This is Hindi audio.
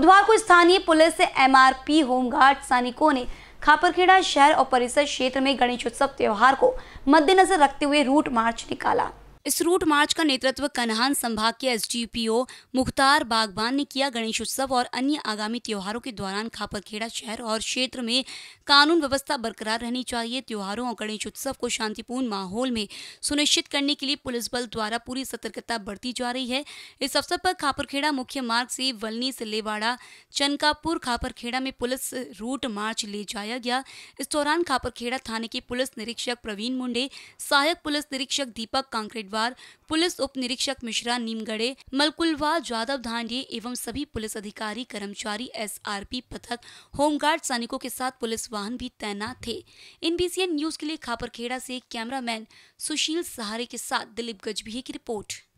बुधवार को स्थानीय पुलिस से एमआरपी होमगार्ड सैनिकों ने खापरखेड़ा शहर और परिसर क्षेत्र में गणेश उत्सव त्यौहार को मद्देनजर रखते हुए रूट मार्च निकाला इस रूट मार्च का नेतृत्व कन्हान संभाग के एस मुख्तार बागबान ने किया गणेश उत्सव और अन्य आगामी त्योहारों के दौरान खापरखेड़ा शहर और क्षेत्र में कानून व्यवस्था बरकरार रहनी चाहिए त्योहारों और गणेश उत्सव को शांतिपूर्ण माहौल में सुनिश्चित करने के लिए पुलिस बल द्वारा पूरी सतर्कता बढ़ती जा रही है इस अवसर पर खापरखेड़ा मुख्य मार्ग से वलनी से लेवाड़ा चनकापुर खापरखेड़ा में पुलिस रूट मार्च ले जाया गया इस दौरान खापरखेड़ा थाने के पुलिस निरीक्षक प्रवीण मुंडे सहायक पुलिस निरीक्षक दीपक कांकरेट उम्मीदवार पुलिस उप निरीक्षक मिश्रा नीमगढ़े मलकुलवा जादव धांडिये एवं सभी पुलिस अधिकारी कर्मचारी एस आर पी पथक होमगार्ड सैनिकों के साथ पुलिस वाहन भी तैनात थे बी सी एन न्यूज के लिए खापरखेड़ा से कैमरामैन सुशील सहारे के साथ दिलीप गजबीही की रिपोर्ट